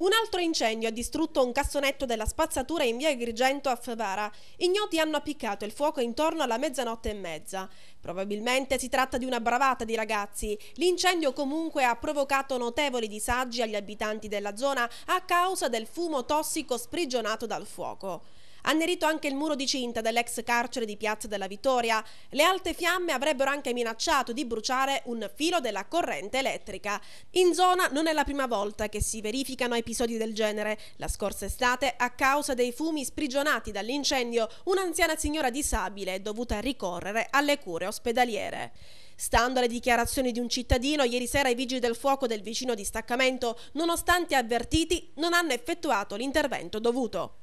Un altro incendio ha distrutto un cassonetto della spazzatura in via Grigento a Favara. Ignoti hanno appiccato il fuoco intorno alla mezzanotte e mezza. Probabilmente si tratta di una bravata di ragazzi. L'incendio comunque ha provocato notevoli disagi agli abitanti della zona a causa del fumo tossico sprigionato dal fuoco. Annerito anche il muro di cinta dell'ex carcere di Piazza della Vittoria. Le alte fiamme avrebbero anche minacciato di bruciare un filo della corrente elettrica. In zona non è la prima volta che si verificano episodi del genere. La scorsa estate, a causa dei fumi sprigionati dall'incendio, un'anziana signora disabile è dovuta ricorrere alle cure ospedaliere. Stando alle dichiarazioni di un cittadino, ieri sera i vigili del fuoco del vicino distaccamento, nonostante avvertiti, non hanno effettuato l'intervento dovuto.